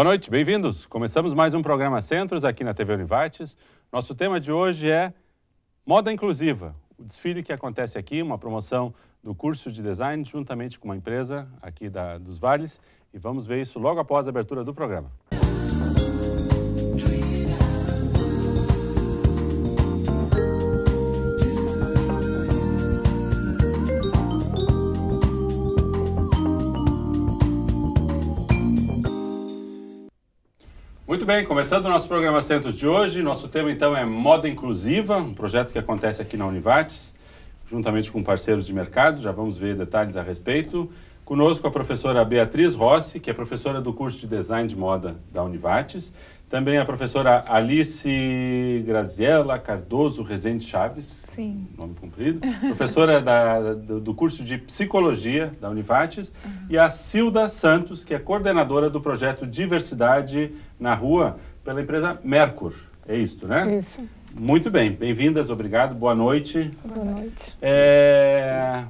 Boa noite, bem-vindos. Começamos mais um programa Centros aqui na TV Univates. Nosso tema de hoje é moda inclusiva. O desfile que acontece aqui, uma promoção do curso de design juntamente com uma empresa aqui da, dos Vales. E vamos ver isso logo após a abertura do programa. Muito bem, começando o nosso programa Centros de hoje, nosso tema então é Moda Inclusiva, um projeto que acontece aqui na Univates, juntamente com parceiros de mercado, já vamos ver detalhes a respeito. Conosco a professora Beatriz Rossi, que é professora do curso de Design de Moda da Univates, também a professora Alice Graziella Cardoso Rezende Chaves. Sim. Nome comprido. professora da, do curso de Psicologia da Univates. Uhum. E a Silda Santos, que é coordenadora do projeto Diversidade na Rua pela empresa Mercur. É isso, né? Isso. Muito bem. Bem-vindas, obrigado. Boa noite. Boa noite. É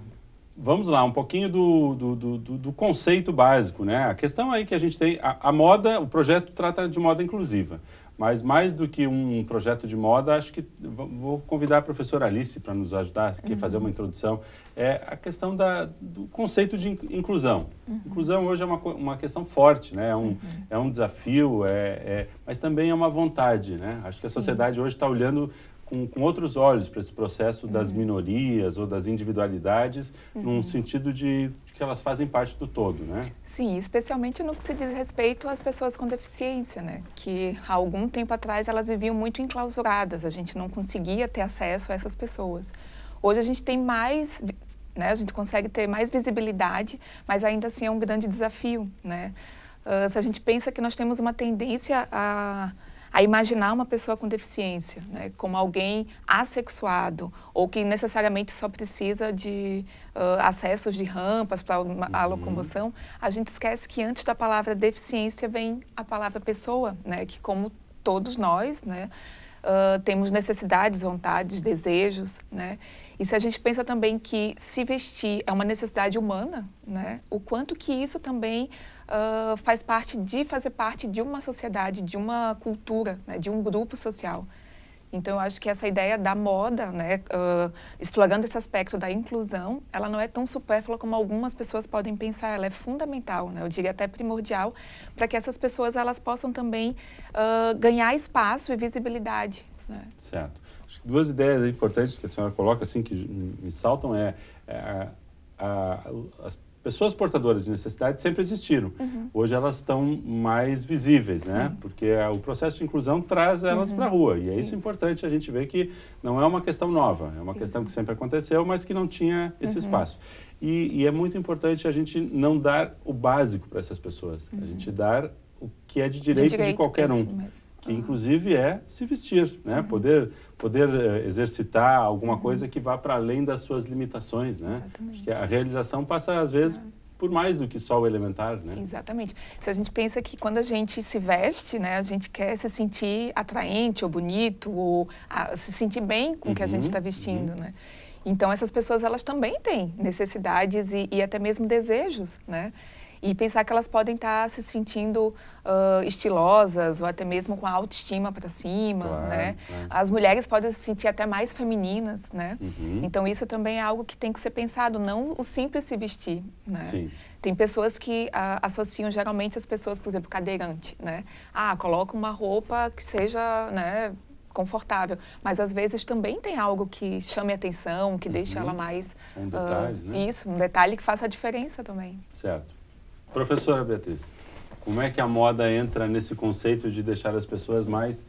vamos lá, um pouquinho do, do, do, do, conceito básico, né? A questão aí que a gente tem, a, a, moda, o projeto trata de moda inclusiva, mas mais do que um projeto de moda, acho que vou convidar a professora Alice para nos ajudar aqui uhum. fazer uma uhum. introdução, é a questão da, do conceito de inclusão. Uhum. Inclusão hoje é uma, uma questão forte, né? É um, uhum. é um desafio, é, é, mas também é uma vontade, né? Acho que a sociedade hoje está olhando com, com outros olhos para esse processo uhum. das minorias ou das individualidades, uhum. num sentido de, de, que elas fazem parte do todo, né? Sim, especialmente no que se diz respeito às pessoas com deficiência, né? Que há algum tempo atrás elas viviam muito enclausuradas, a gente não conseguia ter acesso a essas pessoas. Hoje a gente tem mais né? A gente consegue ter mais visibilidade, mas ainda assim é um grande desafio, né? Uh, se a gente pensa que nós temos uma tendência a a imaginar uma pessoa com deficiência, né, como alguém assexuado ou que necessariamente só precisa de uh, acessos de rampas para a uhum. locomoção, a gente esquece que antes da palavra deficiência vem a palavra pessoa, né, que como todos nós, né, uh, temos necessidades, vontades, desejos, né, e se a gente pensa também que se vestir é uma necessidade humana, né, o quanto que isso também uh, faz parte de fazer parte de uma sociedade, de uma cultura, né, de um grupo social. Então, eu acho que essa ideia da moda, né, uh, explorando esse aspecto da inclusão, ela não é tão supérflua como algumas pessoas podem pensar. Ela é fundamental, né, eu diria até primordial, para que essas pessoas elas possam também uh, ganhar espaço e visibilidade. Né? Certo. Duas ideias importantes que a senhora coloca, assim, que me saltam, é, é a, a, as pessoas portadoras de necessidade sempre existiram. Uhum. Hoje elas estão mais visíveis, né? Sim. né? Porque é, o processo de inclusão traz elas uhum. para a rua. E é isso, isso, importante a gente ver que não é uma questão nova, é uma isso. questão que sempre aconteceu, mas que não tinha esse uhum. espaço. E, e, é muito importante a gente não dar o básico para essas pessoas, a uhum. gente dar o que é de direito de, direito de qualquer um. Mesmo que inclusive é se vestir, né? Uhum. Poder, poder uh, exercitar alguma uhum. coisa que vá para além das suas limitações, né? Exatamente. Acho que a realização passa às vezes é. por mais do que só o elementar, né? Exatamente. Se a gente pensa que quando a gente se veste, né, a gente quer se sentir atraente ou bonito ou a, se sentir bem com o uhum, que a gente está uhum, vestindo, uhum. né? Então essas pessoas elas também têm necessidades e, e até mesmo desejos, né? e pensar que elas podem estar tá se sentindo uh, estilosas ou até mesmo com a autoestima para cima, claro, né? Claro. As mulheres podem se sentir até mais femininas, né? Uhum. Então isso também é algo que tem que ser pensado, não o simples se vestir, né? Sim. Tem pessoas que associam geralmente as pessoas, por exemplo, cadeirante, né? Ah, coloca uma roupa que seja, né? confortável, mas às vezes também tem algo que chame atenção, que uhum. deixe ela uhum. mais um detalhe, uh, né? isso, um detalhe que faça a diferença também. Certo. Professora Beatriz, como é que a moda entra nesse conceito de deixar as pessoas mais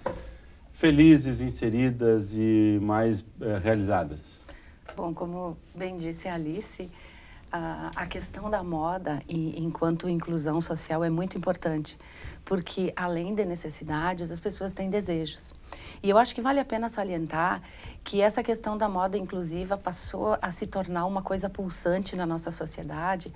felizes, inseridas e mais é, realizadas? Bom, como bem disse a Alice, a, a questão da moda e, enquanto inclusão social é muito importante, porque além de necessidades, as pessoas têm desejos. E eu acho que vale a pena salientar que essa questão da moda inclusiva passou a se tornar uma coisa pulsante na nossa sociedade,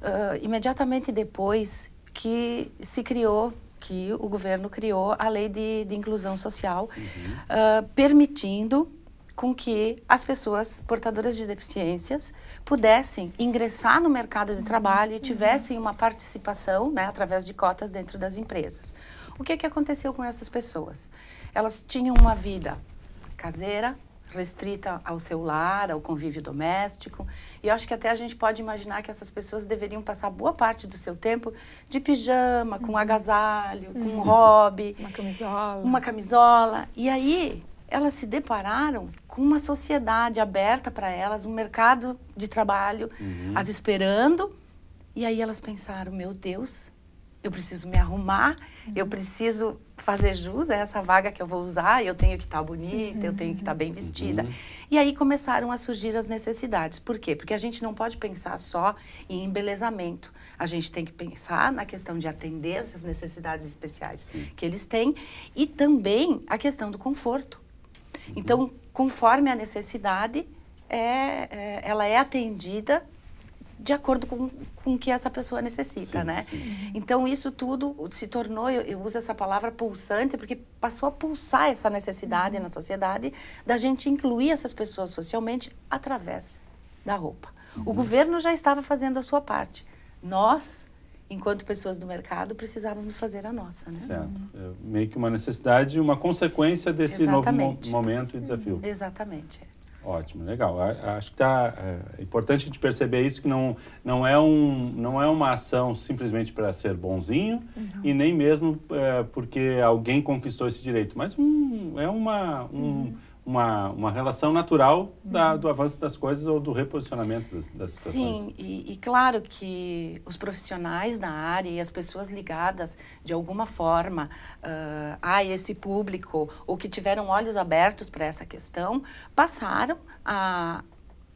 uh, imediatamente depois que se criou que o governo criou a lei de, de inclusão social, uhum. uh, permitindo com que as pessoas portadoras de deficiências pudessem ingressar no mercado de trabalho e uhum. tivessem uma participação, né, através de cotas dentro das empresas. O que, que aconteceu com essas pessoas? Elas tinham uma vida caseira, restrita ao seu lar, ao convívio doméstico. E acho que até a gente pode imaginar que essas pessoas deveriam passar boa parte do seu tempo de pijama, com um uhum. agasalho, com um uhum. hobby, uma camisola. Uma camisola. E aí elas se depararam com uma sociedade aberta para elas, um mercado de trabalho uhum. as esperando. E aí elas pensaram: meu Deus, eu preciso me arrumar eu uhum. preciso fazer jus a essa vaga que eu vou usar, eu tenho que estar tá bonita, eu tenho que estar tá bem vestida. Uhum. E aí começaram a surgir as necessidades. Por quê? Porque a gente não pode pensar só em embelezamento. A gente tem que pensar na questão de atender essas necessidades especiais que eles têm e também a questão do conforto. Uhum. Então, conforme a necessidade, é, é, ela é atendida de acordo com, com o que essa pessoa necessita, sim, né? Sim. Uhum. Então, isso tudo se tornou, eu, eu, uso essa palavra pulsante, porque passou a pulsar essa necessidade uhum. na sociedade da gente incluir essas pessoas socialmente através da roupa. Uhum. O governo já estava fazendo a sua parte. Nós, enquanto pessoas do mercado, precisávamos fazer a nossa, né? Certo. É meio que uma necessidade, uma consequência desse Exatamente. novo mo momento e desafio. Exatamente. Ótimo, legal. Acho que tá, é, é importante a gente perceber isso, que não, não, é, um, não é uma ação simplesmente para ser bonzinho não. e nem mesmo é, porque alguém conquistou esse direito, mas um, é uma, um, uhum uma, uma relação natural da, do avanço das coisas ou do reposicionamento das, das situações. Sim, e, e, claro que os profissionais da área e as pessoas ligadas de alguma forma uh, a esse público ou que tiveram olhos abertos para essa questão passaram a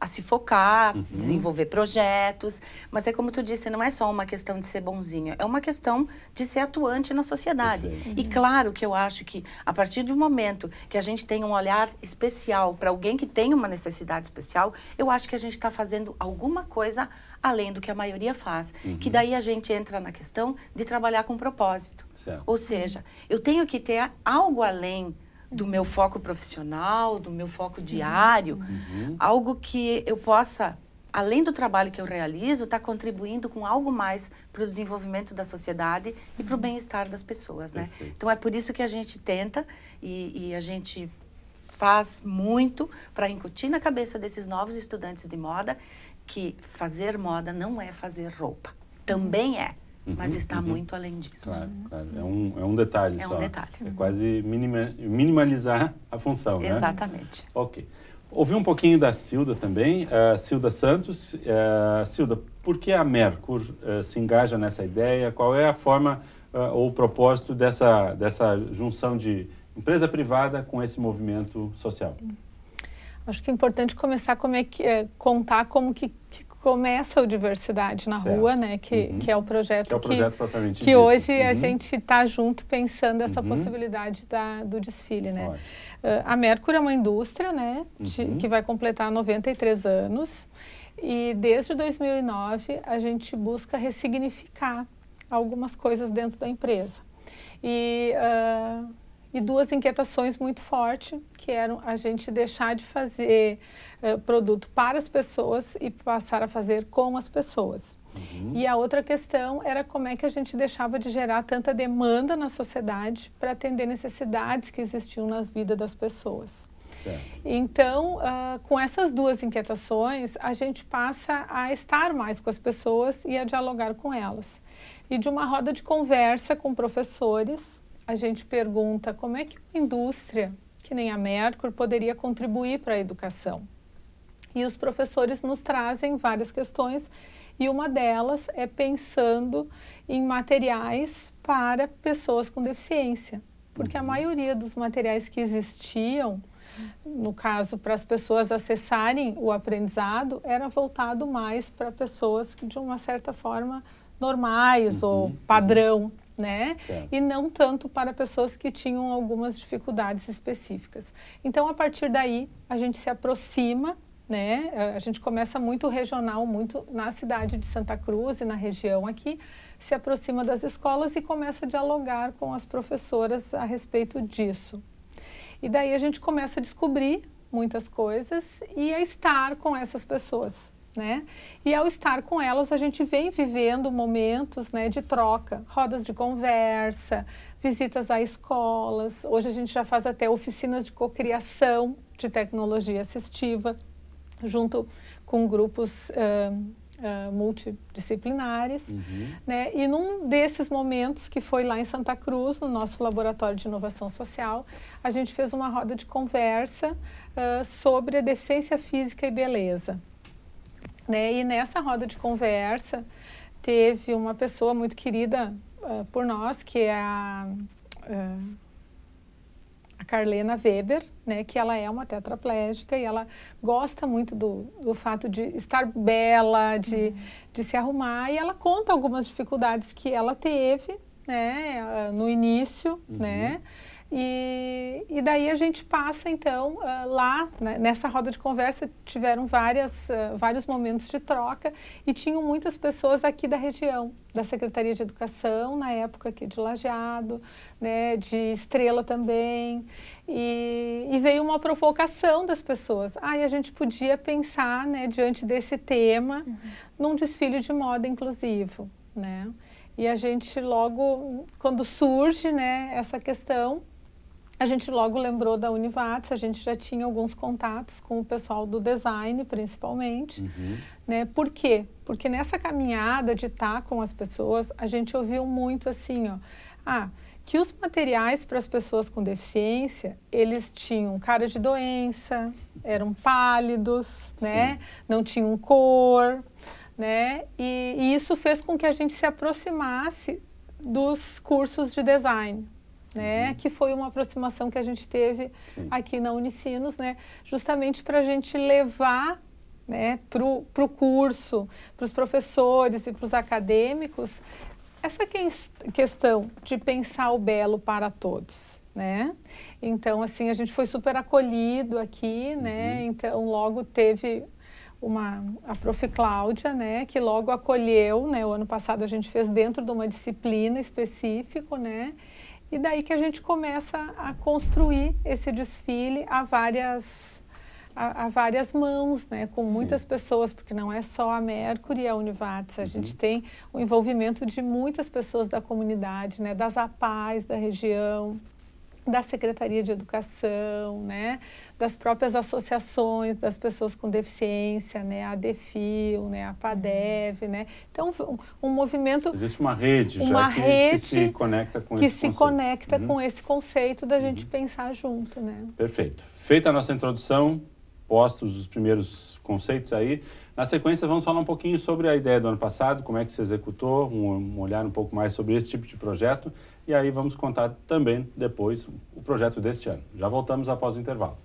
a se focar, uhum. desenvolver projetos. Mas é como tu disse, não é só uma questão de ser bonzinho, é uma questão de ser atuante na sociedade. Uhum. E claro que eu acho que a partir do momento que a gente tem um olhar especial para alguém que tem uma necessidade especial, eu acho que a gente está fazendo alguma coisa além do que a maioria faz. Uhum. Que daí a gente entra na questão de trabalhar com propósito. Certo. Ou seja, eu tenho que ter algo além do meu foco profissional, do meu foco uhum. diário, uhum. algo que eu possa, além do trabalho que eu realizo, estar tá contribuindo com algo mais para o desenvolvimento da sociedade e para o uhum. bem-estar das pessoas, né? Perfeito. Então é por isso que a gente tenta e, e a gente faz muito para incutir na cabeça desses novos estudantes de moda que fazer moda não é fazer roupa, também é Uhum, mas está uhum. muito além disso. Claro, uhum. claro. É um, é um detalhe é só. É um detalhe. É quase minima, minimalizar a função, Exatamente. né? Exatamente. Ok. Ouvi um pouquinho da Silda também, uh, Silda Santos. Uh, Silda, por que a Mercur uh, se engaja nessa ideia? Qual é a forma ou o propósito dessa, dessa junção de empresa privada com esse movimento social? Acho que é importante começar como é que, é, contar como que, que começa o Diversidade na certo. Rua, né? Que, uhum. que é o projeto que, é o projeto que, que hoje uhum. a gente está junto pensando essa uhum. possibilidade da, do desfile, né? Uh, a Mercury é uma indústria, né? De, uhum. que vai completar 93 anos. E desde 2009 a gente busca ressignificar algumas coisas dentro da empresa. E... Uh, e duas inquietações muito fortes, que eram a gente deixar de fazer uh, produto para as pessoas e passar a fazer com as pessoas. Uhum. E a outra questão era como é que a gente deixava de gerar tanta demanda na sociedade para atender necessidades que existiam na vida das pessoas. Certo. Então, uh, com essas duas inquietações, a gente passa a estar mais com as pessoas e a dialogar com elas. E de uma roda de conversa com professores, a gente pergunta como é que uma indústria, que nem a Mercur, poderia contribuir para a educação. E os professores nos trazem várias questões e uma delas é pensando em materiais para pessoas com deficiência, porque a uhum. maioria dos materiais que existiam, no caso para as pessoas acessarem o aprendizado, era voltado mais para pessoas que de uma certa forma normais uhum. ou uhum. padrão né? Certo. E não tanto para pessoas que tinham algumas dificuldades específicas. Então, a partir daí, a gente se aproxima, né? A gente começa muito regional, muito na cidade de Santa Cruz e na região aqui, se aproxima das escolas e começa a dialogar com as professoras a respeito disso. E daí a gente começa a descobrir muitas coisas e a estar com essas pessoas né? E ao estar com elas, a gente vem vivendo momentos né, de troca, rodas de conversa, visitas a escolas. Hoje a gente já faz até oficinas de cocriação de tecnologia assistiva, junto com grupos uh, Uh, multidisciplinares, uhum. né? E num desses momentos que foi lá em Santa Cruz, no nosso laboratório de inovação social, a gente fez uma roda de conversa uh, sobre a deficiência física e beleza. Né? E nessa roda de conversa teve uma pessoa muito querida uh, por nós, que é a, uh, a Carlena Weber, né? que ela é uma tetraplégica e ela gosta muito do, do fato de estar bela, de, uhum. de se arrumar. E ela conta algumas dificuldades que ela teve né? Uh, no início, uhum. né? E, e daí a gente passa, então, uh, lá, né, nessa roda de conversa, tiveram várias, uh, vários momentos de troca e tinham muitas pessoas aqui da região, da Secretaria de Educação, na época aqui de Lajeado, né, de Estrela também. E, e, veio uma provocação das pessoas. Aí ah, a gente podia pensar, né, diante desse tema, uhum. num desfile de moda inclusivo, né? E a gente logo, quando surge né, essa questão, a gente logo lembrou da Univates, a gente já tinha alguns contatos com o pessoal do design, principalmente. Uhum. Né? Por quê? Porque nessa caminhada de estar tá com as pessoas, a gente ouviu muito assim, ó, ah, que os materiais para as pessoas com deficiência, eles tinham cara de doença, eram pálidos, né? Não tinham cor, né? E, e isso fez com que a gente se aproximasse dos cursos de design né? Uhum. Que foi uma aproximação que a gente teve Sim. aqui na Unicinos, né? Justamente para a gente levar né, para o pro curso, para os professores e para os acadêmicos, essa que, questão de pensar o belo para todos. Né? Então, assim, a gente foi super acolhido aqui, né? Uhum. Então, logo teve uma, a prof. Cláudia, né, que logo acolheu, né, o ano passado a gente fez dentro de uma disciplina específico, né, e daí que a gente começa a construir esse desfile a várias, a, a várias mãos, né? com Sim. muitas pessoas, porque não é só a Mercury e a Univates, a uhum. gente tem o envolvimento de muitas pessoas da comunidade, né? das APAs da região, da Secretaria de Educação, né, das próprias associações das pessoas com deficiência, né, a DEFIL, né, a PADEV, né. Então, um, movimento... Existe uma rede uma já que, rede que se conecta com que esse se conceito. conecta uhum. com esse conceito da gente uhum. pensar junto, né. Perfeito. Feita a nossa introdução, postos os primeiros conceitos aí, na sequência vamos falar um pouquinho sobre a ideia do ano passado, como é que se executou, um, um olhar um pouco mais sobre esse tipo de projeto e aí vamos contar também depois o projeto deste ano. Já voltamos após o intervalo.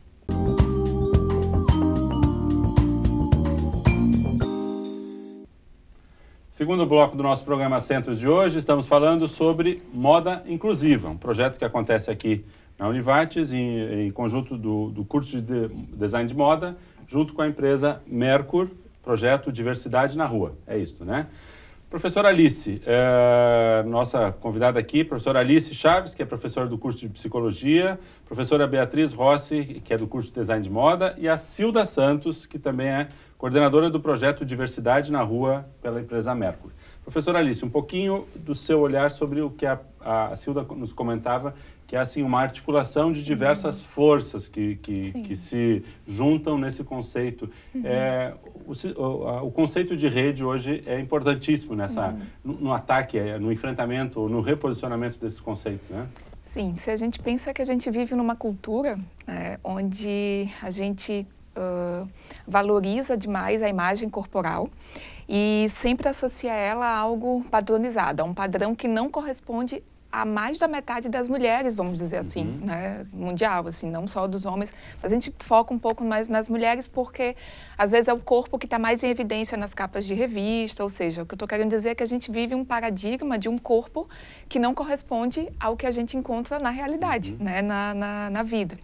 Segundo bloco do nosso programa Centros de hoje, estamos falando sobre moda inclusiva, um projeto que acontece aqui na Univates, em, em conjunto do, do curso de, de design de moda, junto com a empresa Mercur, projeto Diversidade na Rua. É isso, né? Professora Alice, é, nossa convidada aqui, professora Alice Chaves, que é professora do curso de Psicologia, professora Beatriz Rossi, que é do curso de Design de Moda, e a Silda Santos, que também é coordenadora do projeto Diversidade na Rua pela empresa Mercury. Professora Alice, um pouquinho do seu olhar sobre o que a, a Silda nos comentava, que é assim uma articulação de diversas uhum. forças que, que, que, se juntam nesse conceito. Uhum. É, o, o, conceito de rede hoje é importantíssimo nessa, uhum. no, no, ataque, é, no enfrentamento, no reposicionamento desses conceitos, né? Sim, se a gente pensa que a gente vive numa cultura né, onde a gente uh, valoriza demais a imagem corporal e sempre associa ela a algo padronizado, a um padrão que não corresponde a mais da metade das mulheres, vamos dizer assim, uhum. né, mundial, assim, não só dos homens. Mas a gente foca um pouco mais nas mulheres porque às vezes é o corpo que está mais em evidência nas capas de revista, ou seja, o que eu estou querendo dizer é que a gente vive um paradigma de um corpo que não corresponde ao que a gente encontra na realidade, uhum. né, na, na, na vida.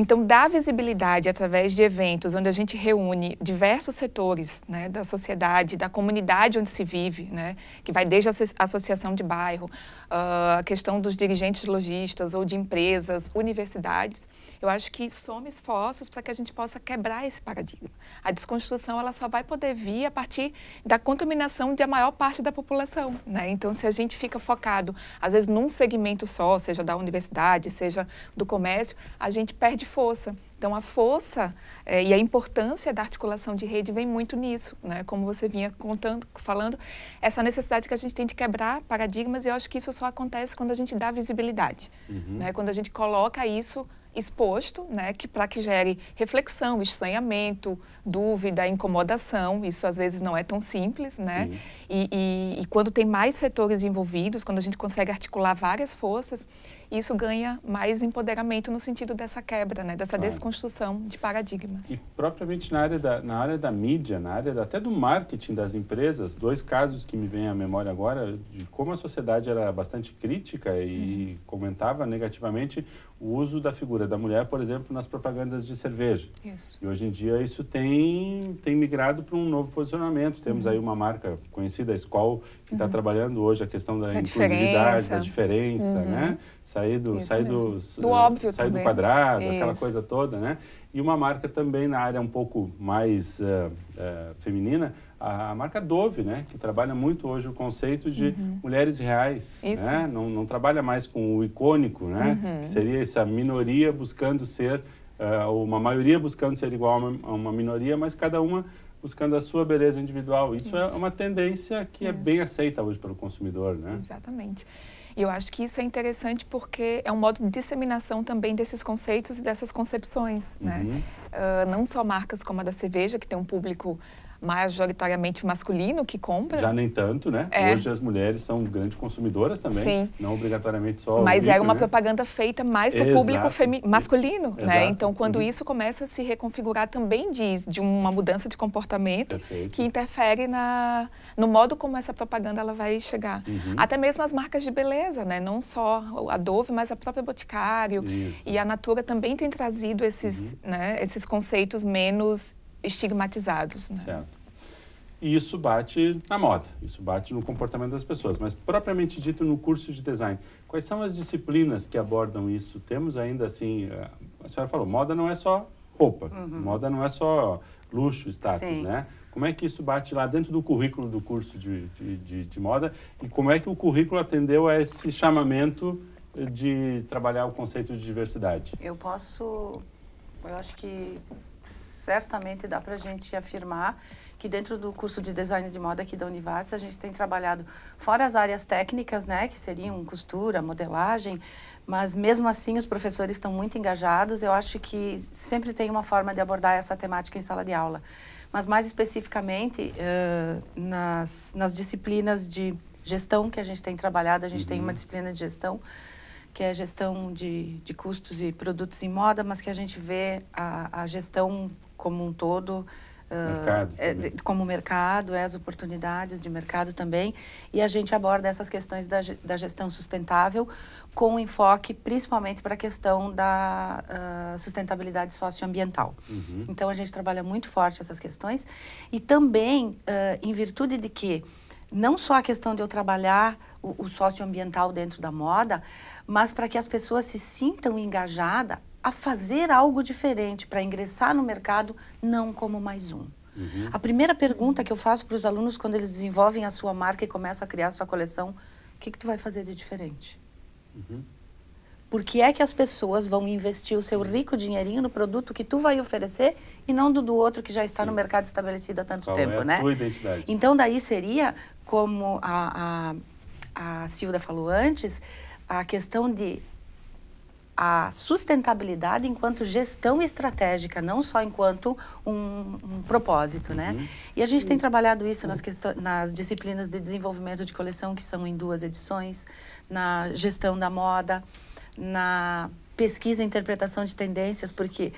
Então, dar visibilidade através de eventos onde a gente reúne diversos setores né, da sociedade, da comunidade onde se vive, né, que vai desde a associação de bairro, ah, a questão dos dirigentes lojistas ou de empresas, universidades, eu acho que some esforços para que a gente possa quebrar esse paradigma. A desconstrução ela só vai poder vir a partir da contaminação de a maior parte da população, né? Então, se a gente fica focado às vezes num segmento só, seja da universidade, seja do comércio, a gente perde força. Então, a força eh, e a importância da articulação de rede vem muito nisso, né? Como você vinha contando, falando, essa necessidade que a gente tem de quebrar paradigmas e eu acho que isso só acontece quando a gente dá visibilidade, uhum. né? Quando a gente coloca isso exposto, né, que para que gere reflexão, estranhamento, dúvida, incomodação, isso às vezes não é tão simples, né? E, e, e quando tem mais setores envolvidos, quando a gente consegue articular várias forças, isso ganha mais empoderamento no sentido dessa quebra, né? dessa claro. desconstrução de paradigmas. E propriamente na área, da, na área da mídia, na área até do marketing das empresas, dois casos que me vêm à memória agora de como a sociedade era bastante crítica e uhum. comentava negativamente o uso da figura da mulher, por exemplo, nas propagandas de cerveja. Isso. E hoje em dia isso tem, tem migrado para um novo posicionamento. Temos uhum. aí uma marca conhecida, a Skoll, que está uhum. trabalhando hoje a questão da, é inclusividade, diferença. da diferença, né? Uhum sair do, eh, sair do, do, óbvio sair também. do né? quadrado, Isso. aquela coisa toda, né? E uma marca também na área um pouco mais uh, uh, feminina, a, a, marca Dove, né? Que trabalha muito hoje o conceito de uhum. mulheres reais, Isso. né? Não, não trabalha mais com o icônico, né? Uhum. Que seria essa minoria buscando ser, uh, uma maioria buscando ser igual a uma, a uma minoria, mas cada uma buscando a sua beleza individual. Isso, é Isso. é uma tendência que Isso. é bem aceita hoje pelo consumidor, né? Exatamente. E eu acho que isso é interessante porque é um modo de disseminação também desses conceitos e dessas concepções, né? uhum. né? Uh, não só marcas como a da cerveja, que tem um público majoritariamente masculino que compra. Já nem tanto, né? É. Hoje as mulheres são grandes consumidoras também, Sim. não obrigatoriamente só. Mas era uma né? propaganda feita mais para o público masculino, né? Exato. né? Então, quando uhum. isso começa a se reconfigurar, também diz de uma mudança de comportamento Perfeito. que interfere na, no modo como essa propaganda ela vai chegar. Uhum. Até mesmo as marcas de beleza, né? Não só a Dove, mas a própria Boticário isso. e a Natura também tem trazido esses, uhum. né, esses conceitos menos estigmatizados. Né? Certo. E isso bate na moda, isso bate no comportamento das pessoas. Mas, propriamente dito, no curso de design, quais são as disciplinas que abordam isso? Temos ainda assim, eh, a senhora falou, moda não é só roupa, uhum. moda não é só luxo, status, Sim. né? Como é que isso bate lá dentro do currículo do curso de, de, de, de moda e como é que o currículo atendeu a esse chamamento de trabalhar o conceito de diversidade? Eu posso, eu acho que certamente dá para a gente afirmar que dentro do curso de design de moda aqui da Univates a gente tem trabalhado fora as áreas técnicas, né, que seriam costura, modelagem, mas mesmo assim os professores estão muito engajados. Eu acho que sempre tem uma forma de abordar essa temática em sala de aula, mas mais especificamente uh, nas, nas disciplinas de gestão que a gente tem trabalhado, a gente uhum. tem uma uhum. disciplina de gestão que é a gestão de, de custos e produtos em moda, mas que a gente vê a, a gestão como um todo. Mercado uh, como mercado, é, as oportunidades de mercado também. E a gente aborda essas questões da, da gestão sustentável com enfoque principalmente para a questão da uh, sustentabilidade socioambiental. Uhum. Então, a gente trabalha muito forte essas questões. E também, uh, em virtude de que não só a questão de eu trabalhar o, o socioambiental dentro da moda, mas para que as pessoas se sintam engajadas a fazer algo diferente para ingressar no mercado, não como mais um. Uhum. A primeira pergunta que eu faço para os alunos quando eles desenvolvem a sua marca e começam a criar a sua coleção, o que, que tu vai fazer de diferente? Uhum. Por que é que as pessoas vão investir o seu rico dinheirinho no produto que tu vai oferecer e não do do outro que já está Sim. no mercado estabelecido há tanto Qual tempo, é a né? Tua identidade. Então daí seria como a, a, a Silda falou antes, a questão de a sustentabilidade enquanto gestão estratégica, não só enquanto um, um propósito, né? uhum. né? E a gente tem trabalhado isso nas, nas disciplinas de desenvolvimento de coleção, que são em duas edições, na gestão da moda, na pesquisa e interpretação de tendências, porque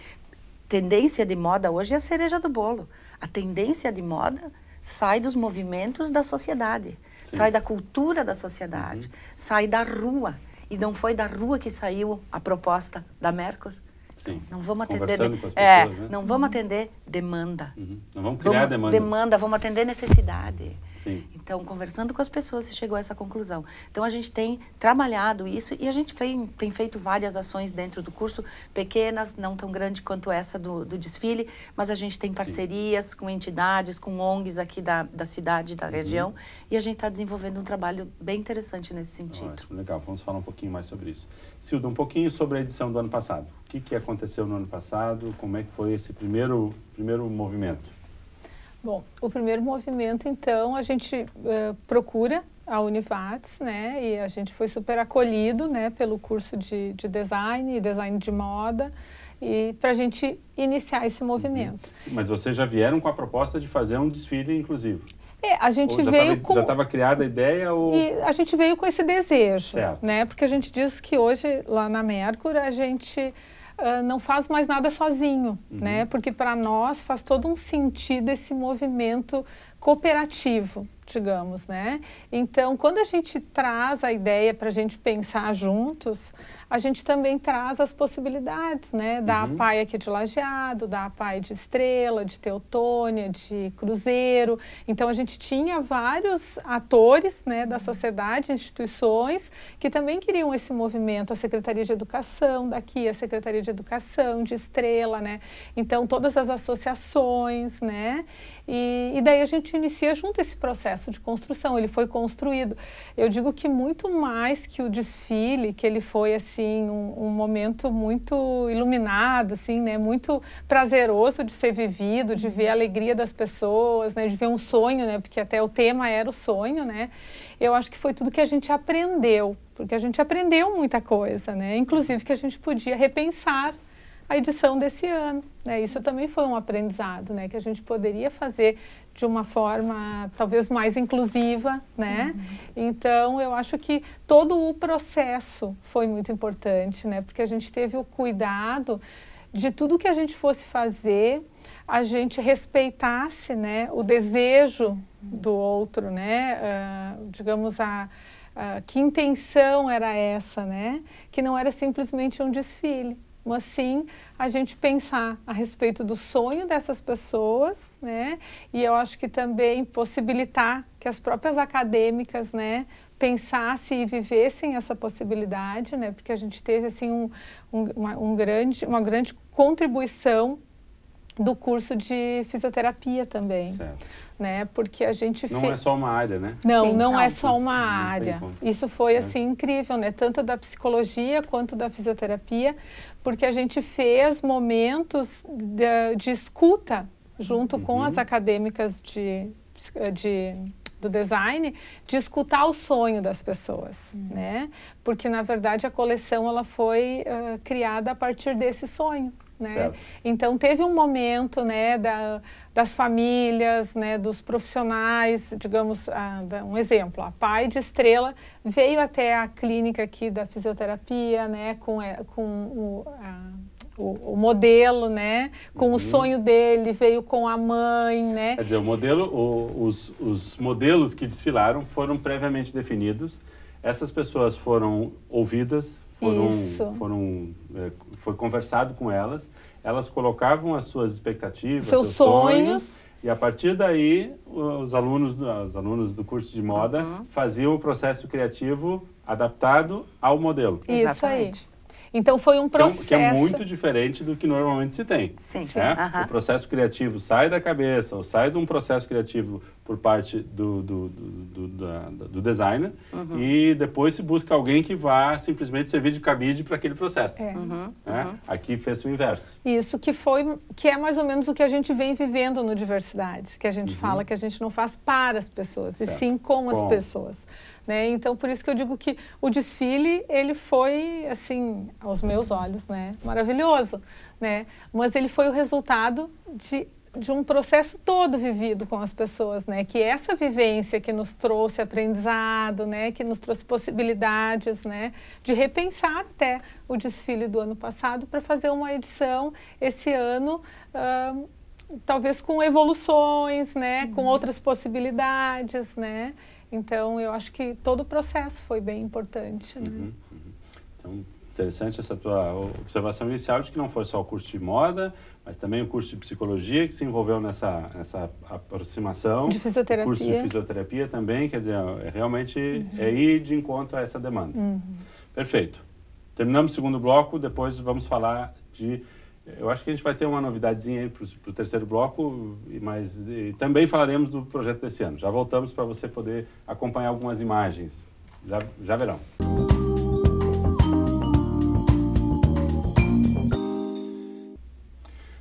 tendência de moda hoje é a cereja do bolo. A tendência de moda sai dos movimentos da sociedade, Sim. sai da cultura da sociedade, uhum. sai da rua. E não foi da rua que saiu a proposta da Mercos Sim. Não vamos atender. De... É, pessoas, é, né? Não vamos atender demanda. Uhum. Não vamos criar vamos, demanda. Demanda, vamos atender necessidade. Sim. Então, conversando com as pessoas, se chegou a essa conclusão. Então, a gente tem trabalhado isso e a gente tem, tem feito várias ações dentro do curso, pequenas, não tão grandes quanto essa do, do desfile, mas a gente tem parcerias Sim. com entidades, com ONGs aqui da, da cidade, da uhum. região, e a gente está desenvolvendo um trabalho bem interessante nesse sentido. Ótimo, legal. Vamos falar um pouquinho mais sobre isso. Silda, um pouquinho sobre a edição do ano passado. O que, que aconteceu no ano passado? Como é que foi esse primeiro, primeiro movimento? Bom, o primeiro movimento, então, a gente uh, procura a Univates, né? E a gente foi super acolhido, né? Pelo curso de, de design e design de moda e para a gente iniciar esse uhum. movimento. Mas vocês já vieram com a proposta de fazer um desfile inclusivo? É, a gente ou já veio tava, com... Já estava criada a ideia ou... E a gente veio com esse desejo, certo. né? Porque a gente diz que hoje, lá na Mercury a gente não faz mais nada sozinho, uhum. né? Porque para nós faz todo um sentido esse movimento cooperativo digamos, né? Então, quando a gente traz a ideia para a gente pensar juntos, a gente também traz as possibilidades, né? Da uhum. aqui de Lajeado, da pai de Estrela, de Teutônia, de Cruzeiro. Então, a gente tinha vários atores né, da uhum. sociedade, instituições, que também queriam esse movimento. A Secretaria de Educação daqui, a Secretaria de Educação de Estrela, né? Então, todas as associações, né? E, e daí a gente inicia junto esse processo processo de construção, ele foi construído. Eu digo que muito mais que o desfile, que ele foi assim um, um momento muito iluminado, assim, né, muito prazeroso de ser vivido, de ver a alegria das pessoas, né, de ver um sonho, né, porque até o tema era o sonho, né. Eu acho que foi tudo que a gente aprendeu, porque a gente aprendeu muita coisa, né, inclusive que a gente podia repensar a edição desse ano. Né? Isso também foi um aprendizado, né? que a gente poderia fazer de uma forma talvez mais inclusiva. Né? Uhum. Então, eu acho que todo o processo foi muito importante, né? porque a gente teve o cuidado de tudo que a gente fosse fazer, a gente respeitasse né, o desejo do outro, né? Uh, digamos, a, que intenção era essa, né? Que não era simplesmente um desfile, mas sim a gente pensar a respeito do sonho dessas pessoas, né? E eu acho que também possibilitar que as próprias acadêmicas, né, pensassem e vivessem essa possibilidade, né? Porque a gente teve assim um, um, uma, um grande, uma grande contribuição do curso de fisioterapia também. Certo. Né? Porque a gente Não fe... é só uma área, né? Não, Sim, não, é só uma área. Isso foi é. assim incrível, né? Tanto da psicologia quanto da fisioterapia, porque a gente fez momentos de, de escuta junto uhum. com as acadêmicas de, de do design de escutar o sonho das pessoas, uhum. né? Porque na verdade a coleção ela foi uh, criada a partir desse sonho né? Então teve um momento, né, da, das famílias, né, dos profissionais, digamos, ah, um exemplo, a pai de estrela veio até a clínica aqui da fisioterapia, né, com, é, com o, a, o, o, modelo, né? Com uhum. o sonho dele, veio com a mãe, né? Quer dizer, o modelo, o, os, os modelos que desfilaram foram previamente definidos, essas pessoas foram ouvidas, foram, Isso. foram é, foi conversado com elas, elas colocavam as suas expectativas, seus, seus sonhos, sonhos. E a partir daí, os alunos, os alunos do curso de moda uhum. faziam o processo criativo adaptado ao modelo. Isso Exatamente. aí. Então foi um processo. Que é, é muito diferente do que normalmente se tem. Sim. Né? Sim. Uhum. O processo criativo sai da cabeça, ou sai de um processo criativo por parte do, do, do, do, do designer, uhum. e depois se busca alguém que vá simplesmente servir de cabide para aquele processo. É. Uhum, né? uhum. Aqui fez o inverso. Isso que foi, que é mais ou menos o que a gente vem vivendo no diversidade, que a gente uhum. fala que a gente não faz para as pessoas, certo. e sim com, com. as pessoas. Né? Então, por isso que eu digo que o desfile, ele foi, assim, aos meus olhos, né? Maravilhoso, né? Mas ele foi o resultado de de um processo todo vivido com as pessoas, né? Que essa vivência que nos trouxe aprendizado, né? Que nos trouxe possibilidades, né? De repensar até o desfile do ano passado para fazer uma edição esse ano, uh, talvez com evoluções, né? Uhum. Com outras possibilidades, né? Então, eu acho que todo o processo foi bem importante. Né? Uhum, uhum. Então, interessante essa tua observação inicial de que não foi só o curso de moda, mas também o curso de psicologia que se envolveu nessa, nessa aproximação. De fisioterapia. O curso de fisioterapia também, quer dizer, é, é realmente uhum. é ir de encontro a essa demanda. Uhum. Perfeito. Terminamos o segundo bloco, depois vamos falar de eu acho que a gente vai ter uma novidadezinha aí para o terceiro bloco, mas e, também falaremos do projeto desse ano. Já voltamos para você poder acompanhar algumas imagens. Já, já verão.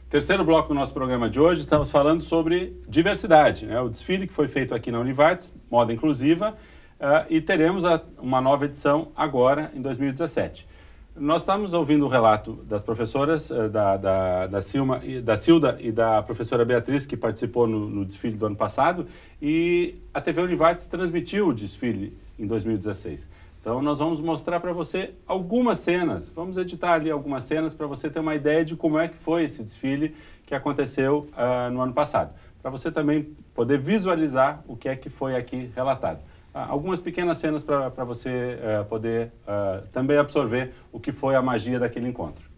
Terceiro bloco do nosso programa de hoje, estamos falando sobre diversidade. Né? O desfile que foi feito aqui na Univates, moda inclusiva, uh, e teremos a, uma nova edição agora, em 2017. Nós estamos ouvindo o relato das professoras, eh, da, da, da, Silma, da Silda e da professora Beatriz, que participou no, no desfile do ano passado, e a TV Univates transmitiu o desfile em 2016. Então, nós vamos mostrar para você algumas cenas, vamos editar ali algumas cenas para você ter uma ideia de como é que foi esse desfile que aconteceu uh, no ano passado, para você também poder visualizar o que é que foi aqui relatado. Ah, algumas pequenas cenas para você uh, poder uh, também absorver o que foi a magia daquele encontro.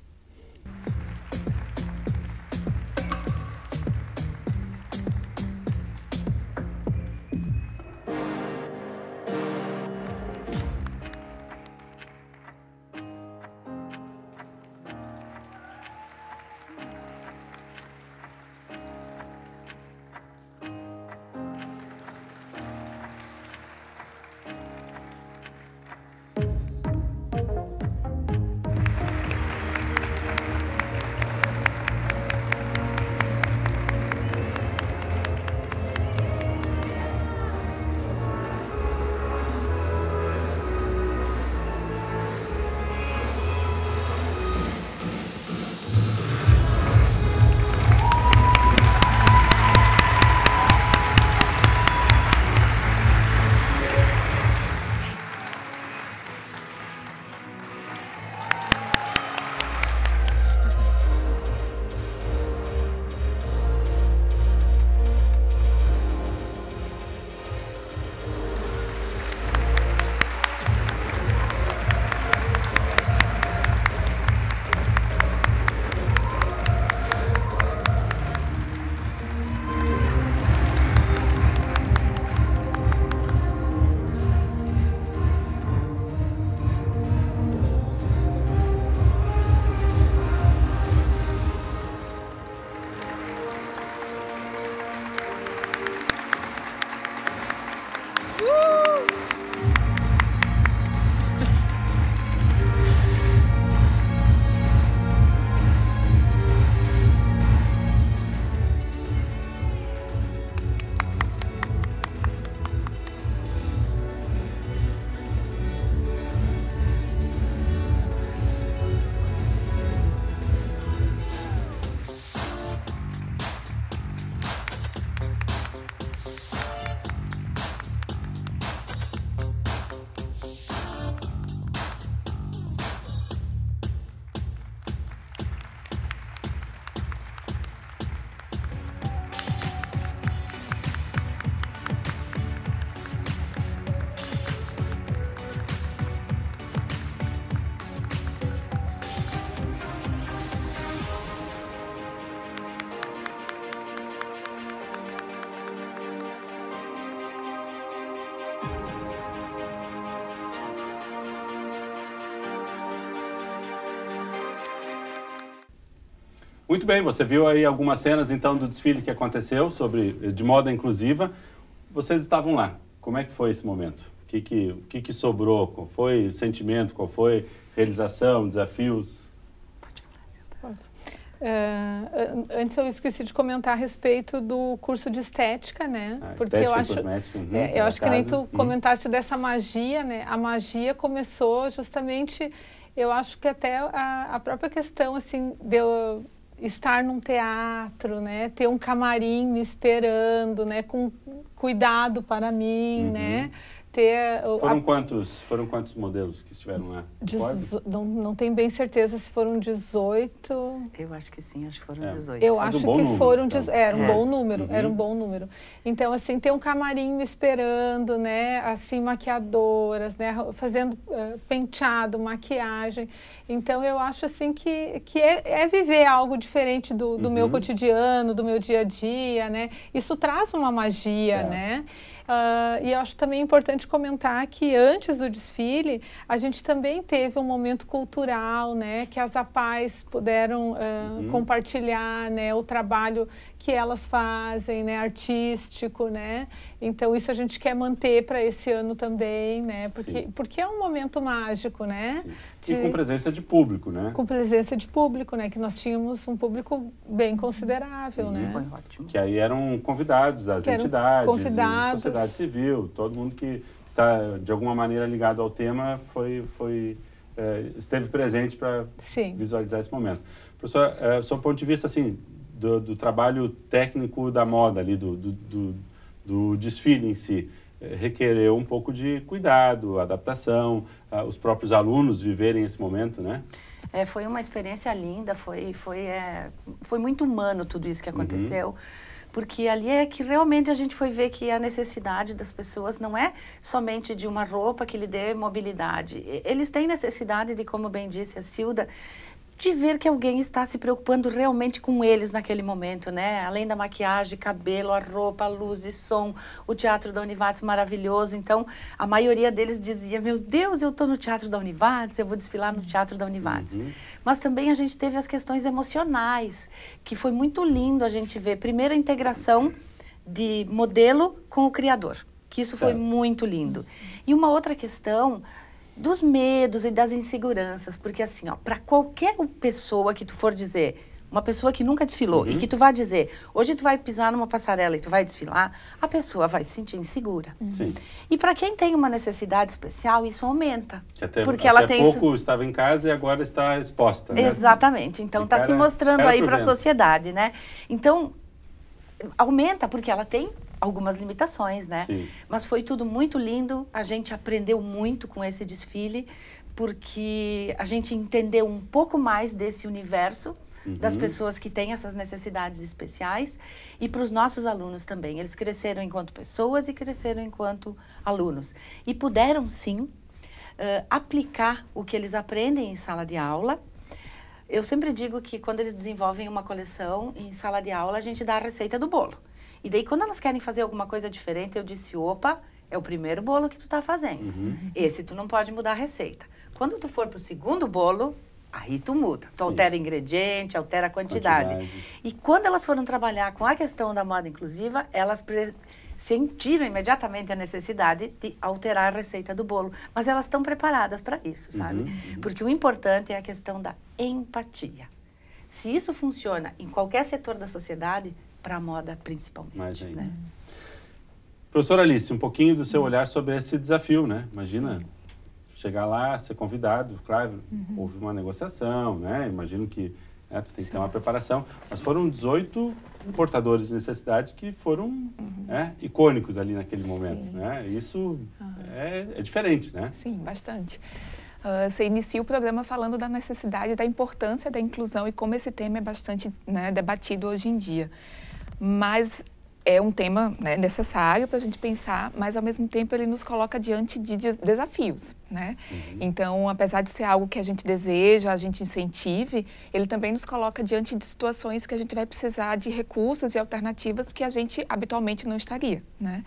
Muito bem, você viu aí algumas cenas então do desfile que aconteceu sobre de moda inclusiva. Vocês estavam lá. Como é que foi esse momento? O que que, o que, que sobrou? Qual foi o sentimento? Qual foi realização? Desafios? Pode falar. Uh, antes eu esqueci de comentar a respeito do curso de estética, né? Ah, Porque estética, eu acho, cosmética, uhum, é, eu acho que nem tu uhum. comentaste dessa magia, né? A magia começou justamente, eu acho que até a, a própria questão assim deu estar num teatro, né? Ter um camarim me esperando, né? Com cuidado para mim, né? uhum. né? ter. Foram, a... quantos, foram quantos modelos que estiveram lá? Dezo... Não, não tenho bem certeza se foram 18. Eu acho que sim, acho que foram é. 18. Eu acho um que número, foram. Então. De... Era um é. bom número, uhum. era um uhum. bom número. Então, assim, ter um camarim me esperando, né? Assim, maquiadoras, né? Fazendo uh, penteado, maquiagem. Então, eu acho, assim, que, que é, é viver algo diferente do, do uhum. meu cotidiano, do meu dia a dia, né? Isso traz uma magia, certo. né? Uh, e eu acho também importante comentar que antes do desfile, a gente também teve um momento cultural, né, que as APAES puderam uh, uhum. compartilhar né, o trabalho que elas fazem, né, artístico, né? Então isso a gente quer manter para esse ano também, né? Porque Sim. porque é um momento mágico, né? De, e com presença de público, né? Com presença de público, né? Que nós tínhamos um público bem considerável, Sim, né? Foi ótimo. Que aí eram convidados as entidades, convidados. sociedade civil, todo mundo que está de alguma maneira ligado ao tema foi foi eh, esteve presente para visualizar esse momento. Professor, é, seu ponto de vista, assim, do, do trabalho técnico da moda ali, do, do, do desfile em si é, requereu um pouco de cuidado, adaptação, os próprios alunos viverem esse momento, né? É, foi uma experiência linda, foi, foi, é, foi muito humano tudo isso que uhum. aconteceu. Uhum. Porque ali é que realmente a gente foi ver que a necessidade das pessoas não é somente de uma roupa que lhe dê mobilidade. Eles têm necessidade de, como bem disse a Silda, de ver que alguém está se preocupando realmente com eles naquele momento, né? Além da maquiagem, cabelo, a roupa, a luz e som, o teatro da Univates maravilhoso. Então, a maioria deles dizia: Meu Deus, eu estou no teatro da Univates, eu vou desfilar no teatro da Univates. Uhum. Mas também a gente teve as questões emocionais, que foi muito lindo a gente ver. Primeiro, a integração de modelo com o criador que isso certo. foi muito lindo. E uma outra questão, dos medos e das inseguranças, porque assim, ó, para qualquer pessoa que tu for dizer, uma pessoa que nunca desfilou uhum. e que tu vai dizer, hoje tu vai pisar numa passarela e tu vai desfilar, a pessoa vai se sentir insegura. Uhum. E para quem tem uma necessidade especial, isso aumenta. Até, porque até ela tem pouco isso... estava em casa e agora está exposta. Né? Exatamente. Então está se mostrando aí para a sociedade, né? Então aumenta porque ela tem algumas limitações, né? Sim. Mas foi tudo muito lindo, a gente aprendeu muito com esse desfile, porque a gente entendeu um pouco mais desse universo uhum. das pessoas que têm essas necessidades especiais e para os nossos alunos também. Eles cresceram enquanto pessoas e cresceram enquanto alunos. E puderam, sim, uh, aplicar o que eles aprendem em sala de aula eu sempre digo que quando eles desenvolvem uma coleção em sala de aula, a gente dá a receita do bolo. E daí, quando elas querem fazer alguma coisa diferente, eu disse: opa, é o primeiro bolo que tu tá fazendo. Uhum. Esse tu não pode mudar a receita. Quando tu for pro segundo bolo, aí tu muda. Tu Sim. altera ingrediente, altera a quantidade. quantidade. E quando elas foram trabalhar com a questão da moda inclusiva, elas sentiram imediatamente a necessidade de alterar a receita do bolo. Mas elas estão preparadas para isso, uhum, sabe? Uhum, uhum. Porque o importante é a questão da empatia. Se isso funciona em qualquer setor da sociedade, para a moda principalmente. Mais ainda. Né? Professora Alice, um pouquinho do seu olhar sobre esse desafio, né? Imagina chegar lá, ser convidado, claro, uhum. houve uma negociação, né? Imagino que né, tu tem que ter uma preparação. Mas foram 18 portadores de necessidade que foram uhum. Né, icônicos ali naquele momento, Sim. né? Isso uhum. é, é, diferente, né? Sim, bastante. Uh, você inicia o programa falando da necessidade, da importância da inclusão e como esse tema é bastante né, debatido hoje em dia mas é um tema né, necessário para a gente pensar, mas ao mesmo tempo ele nos coloca diante de desafios, né? Uhum. Então, apesar de ser algo que a gente deseja, a gente incentive, ele também nos coloca diante de situações que a gente vai precisar de recursos e alternativas que a gente habitualmente não estaria, né?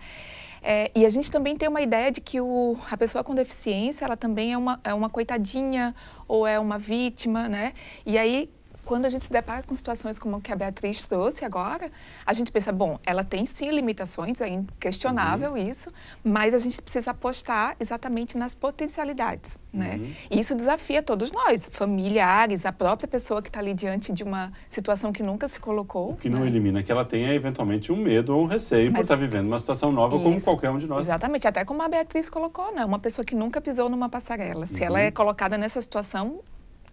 É, e a gente também tem uma ideia de que o, a pessoa com deficiência, ela também é uma, é uma coitadinha ou é uma vítima, né? E aí quando a gente se depara com situações como a que a Beatriz trouxe agora, a gente pensa, bom, ela tem sim limitações, é inquestionável uhum. isso, mas a gente precisa apostar exatamente nas potencialidades, né? uhum. né? E isso desafia todos nós, familiares, a própria pessoa que está ali diante de uma situação que nunca se colocou. O que não né? elimina que ela tenha eventualmente um medo ou um receio mas, por tá estar vivendo uma situação nova isso, como qualquer um de nós. Exatamente, até como a Beatriz colocou, né? Uma pessoa que nunca pisou numa passarela, se uhum. ela é colocada nessa situação,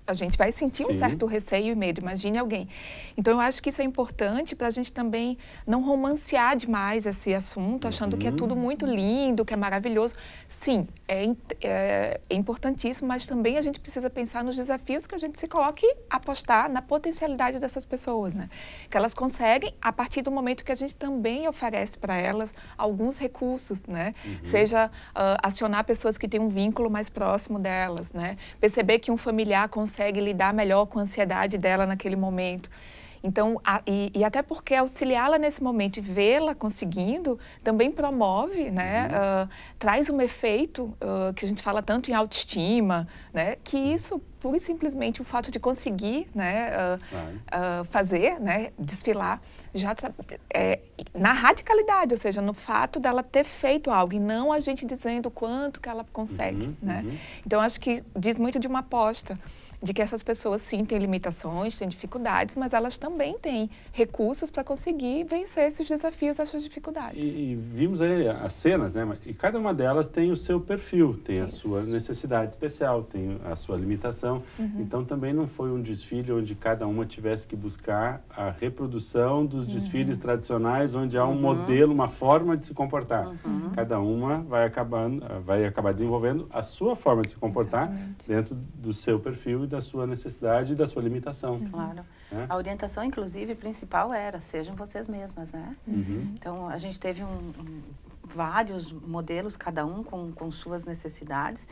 a gente vai sentir Sim. um certo receio e medo. Imagine alguém. Então, eu acho que isso é importante para a gente também não romancear demais esse assunto, achando uhum. que é tudo uhum. muito lindo, que é maravilhoso. Sim, é, é, é, importantíssimo, mas também a gente precisa pensar nos desafios que a gente se coloca e apostar na potencialidade dessas pessoas, né? Que elas conseguem a partir do momento que a gente também oferece para elas alguns recursos, né? Uhum. Seja uh, acionar pessoas que têm um vínculo mais próximo delas, né? Perceber que um familiar consegue consegue lidar melhor com a ansiedade dela naquele momento. Então, a, e, e, até porque auxiliá-la nesse momento e vê-la conseguindo também promove, né? Uhum. Uh, traz um efeito uh, que a gente fala tanto em autoestima, né? Que isso, pura e simplesmente, o fato de conseguir, né? Uh, fazer, né? Desfilar, já é, na radicalidade, ou seja, no fato dela ter feito algo e não a gente dizendo quanto que ela consegue, uhum, né? Uhum. Então, acho que diz muito de uma aposta de que essas pessoas sim têm limitações, têm dificuldades, mas elas também têm recursos para conseguir vencer esses desafios, essas dificuldades. E, e, vimos aí as cenas, né? E cada uma delas tem o seu perfil, tem Isso. a sua necessidade especial, tem a sua limitação. Uhum. Então também não foi um desfile onde cada uma tivesse que buscar a reprodução dos uhum. desfiles tradicionais, onde há um uhum. modelo, uma forma de se comportar. Uhum. Cada uma vai acabando, vai acabar desenvolvendo a sua forma de se comportar Exatamente. dentro do seu perfil da sua necessidade e da sua limitação. Uhum. Claro. Né? A orientação, inclusive, principal era sejam vocês mesmas, né? Uhum. Então, a gente teve um, um, vários modelos, cada um com, com suas necessidades.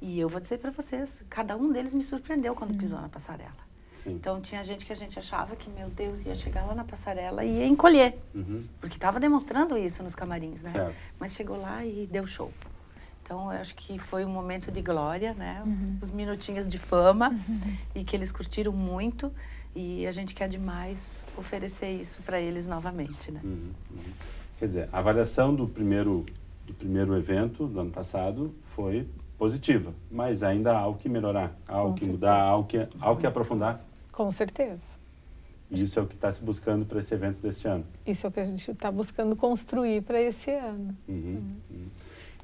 E eu vou dizer para vocês, cada um deles me surpreendeu quando uhum. pisou na passarela. Sim. Então, tinha gente que a gente achava que, meu Deus, ia chegar lá na passarela e ia encolher. Uhum. Porque estava demonstrando isso nos camarins, né? Certo. Mas chegou lá e deu show. Então, eu acho que foi um momento de glória, né? Uhum. Os minutinhos de fama uhum. e que eles curtiram muito e a gente quer demais oferecer isso para eles novamente, né? Uhum, uhum. Quer dizer, a avaliação do primeiro do primeiro evento do ano passado foi positiva, mas ainda há o que melhorar, há o que certeza. mudar, há o que, há o que aprofundar. Com certeza. Isso é o que está se buscando para esse evento deste ano. Isso é o que a gente está buscando construir para esse ano. Uhum. Uhum. uhum.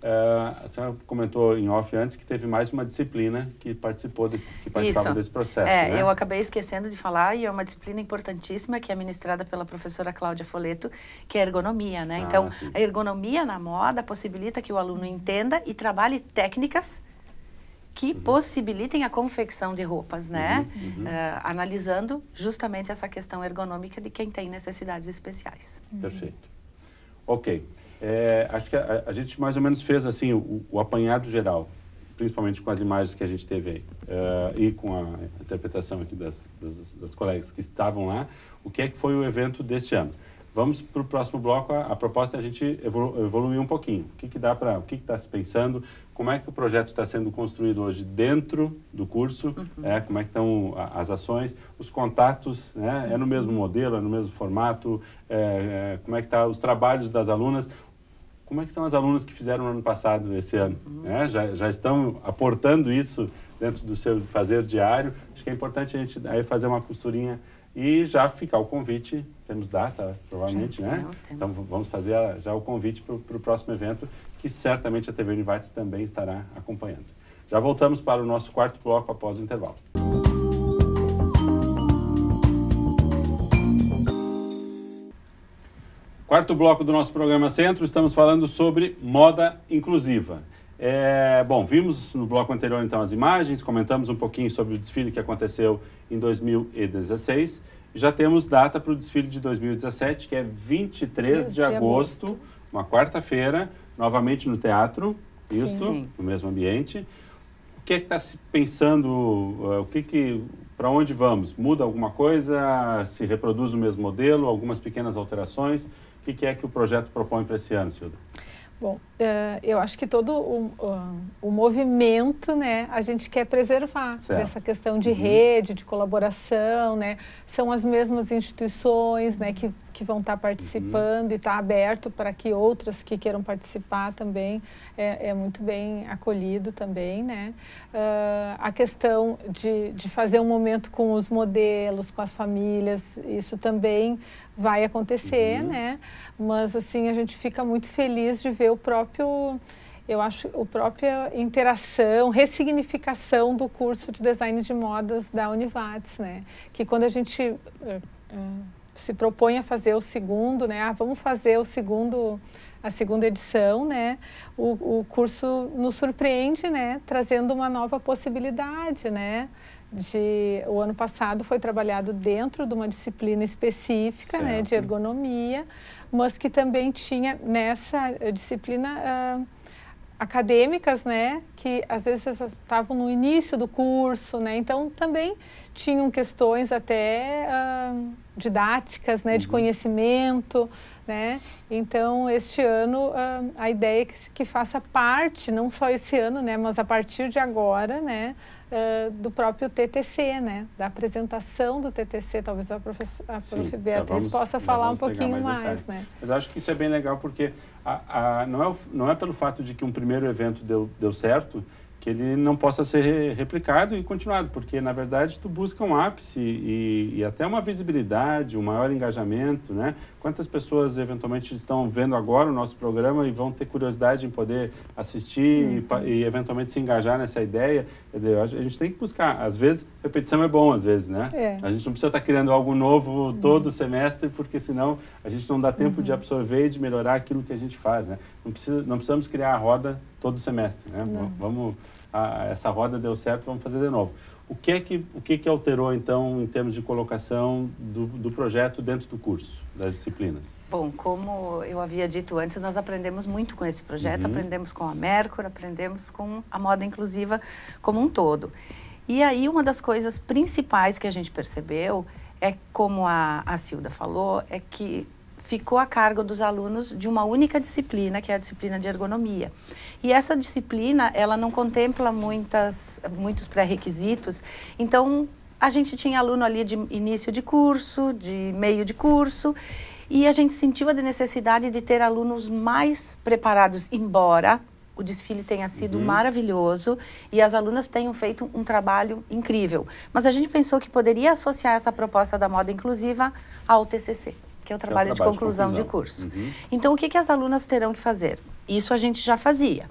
Uh, a senhora comentou em off antes que teve mais uma disciplina que participou desse, que participava Isso. desse processo. É, né? eu acabei esquecendo de falar e é uma disciplina importantíssima que é ministrada pela professora Cláudia Foleto, que é ergonomia, né? Ah, então, sim. a ergonomia na moda possibilita que o aluno entenda e trabalhe técnicas que uhum. possibilitem a confecção de roupas, né? Uhum. Uh, analisando justamente essa questão ergonômica de quem tem necessidades especiais. Perfeito. Ok. É, acho que a, a, gente mais ou menos fez assim o, o, apanhado geral, principalmente com as imagens que a gente teve aí é, e com a interpretação aqui das, das, das, colegas que estavam lá, o que é que foi o evento deste ano. Vamos para o próximo bloco. A, a, proposta é a gente evolu evoluir um pouquinho. O que, que dá para, o que está se pensando, como é que o projeto está sendo construído hoje dentro do curso, uhum. é, como é que estão as ações, os contatos, né, é no mesmo modelo, é no mesmo formato, é, é, como é que estão tá os trabalhos das alunas, como é que são as alunas que fizeram no ano passado, esse ano? Uhum. Né? Já, já estão aportando isso dentro do seu fazer diário. Acho que é importante a gente aí fazer uma costurinha e já ficar o convite, temos data, provavelmente, já, né? Temos, temos. Então vamos fazer a, já o convite para o próximo evento, que certamente a TV Univates também estará acompanhando. Já voltamos para o nosso quarto bloco após o intervalo. Quarto bloco do nosso programa Centro, estamos falando sobre moda inclusiva. É, bom, vimos no bloco anterior então as imagens, comentamos um pouquinho sobre o desfile que aconteceu em 2016. Já temos data para o desfile de 2017, que é 23 de, de agosto, é agosto, uma quarta-feira, novamente no teatro, isso, no mesmo ambiente. O que é que está se pensando, uh, o que que, para onde vamos? Muda alguma coisa? Se reproduz o mesmo modelo? Algumas pequenas alterações? O que é que o projeto propõe para esse ano, Cildo? Bom, eh, eu acho que todo o, o, o, movimento, né, a gente quer preservar certo. Uhum. dessa questão de uhum. rede, de colaboração, né, são as mesmas instituições, né, que que vão estar tá uhum. participando uhum. e está aberto para que outras que queiram participar também é, é muito bem acolhido também, né? Uh, a questão de, de fazer um momento com os modelos, com as famílias, isso também vai acontecer, uhum. né? Mas assim a gente fica muito feliz de ver o próprio eu acho a própria interação, ressignificação do curso de design de modas da Univates, né? Que quando a gente uh, uh, se propõe a fazer o segundo, né? Ah, vamos fazer o segundo, a segunda edição, né? O, o curso nos surpreende, né? Trazendo uma nova possibilidade, né? De, o ano passado foi trabalhado dentro de uma disciplina específica, certo. né? De ergonomia, mas que também tinha nessa disciplina... Uh, acadêmicas, né, que às vezes estavam no início do curso, né, então também tinham questões até uh, didáticas, né, uhum. de conhecimento, né, então este ano uh, a ideia é que, que, faça parte, não só esse ano, né, mas a partir de agora, né, uh, do próprio TTC, né, da apresentação do TTC, talvez a, professora a prof. Sim, Beatriz vamos, possa falar um pouquinho mais, mais né. Mas acho que isso é bem legal porque a, a, não, é o, não é pelo fato de que um primeiro evento deu, deu certo que ele não possa ser replicado e continuado, porque na verdade tu busca um ápice e, e até uma visibilidade, um maior engajamento, né? Quantas pessoas eventualmente estão vendo agora o nosso programa e vão ter curiosidade em poder assistir uhum. e, e, eventualmente se engajar nessa ideia? Quer dizer, a gente tem que buscar. Às vezes, repetição é bom, às vezes, né? É. A gente não precisa estar tá criando algo novo uhum. todo semestre, porque senão a gente não dá tempo uhum. de absorver e de melhorar aquilo que a gente faz, né? Não, precisa, não precisamos criar a roda todo semestre, né? Não. Vamos, a, essa roda deu certo, vamos fazer de novo. O que é que, o que, é que alterou, então, em termos de colocação do, do projeto dentro do curso, das disciplinas? Bom, como eu havia dito antes, nós aprendemos muito com esse projeto, uhum. aprendemos com a Mercury, aprendemos com a moda inclusiva como um todo. E aí, uma das coisas principais que a gente percebeu é, como a, a Cilda falou, é que ficou a cargo dos alunos de uma única disciplina, que é a disciplina de ergonomia. E essa disciplina, ela não contempla muitas, muitos pré-requisitos, então a gente tinha aluno ali de início de curso, de meio de curso, e a gente sentiu a necessidade de ter alunos mais preparados, embora o desfile tenha sido uhum. maravilhoso e as alunas tenham feito um trabalho incrível. Mas a gente pensou que poderia associar essa proposta da moda inclusiva ao TCC. É que é o trabalho, é o trabalho de, conclusão de, conclusão de curso. Uhum. Então, o que, que as alunas terão que fazer? Isso a gente já fazia,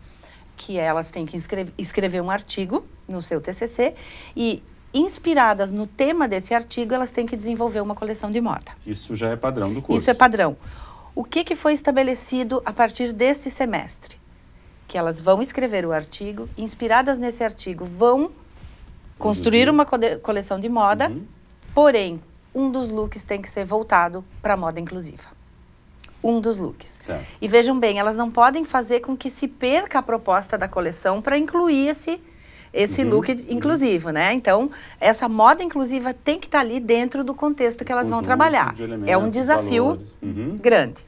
que elas têm que escrever um artigo no seu TCC e inspiradas no tema desse artigo, elas têm que desenvolver uma coleção de moda. Isso já é padrão do curso. Isso é padrão. O que, que foi estabelecido a partir desse semestre? Que elas vão escrever o artigo, inspiradas nesse artigo, vão construir uma cole coleção de moda, uhum. porém, um dos looks tem que ser voltado para moda inclusiva. Um dos looks. Certo. E vejam bem, elas não podem fazer com que se perca a proposta da coleção para incluir esse esse uhum. look inclusivo, né? Então, essa moda inclusiva tem que estar tá ali dentro do contexto que elas Conjunto vão trabalhar. é um desafio uhum. grande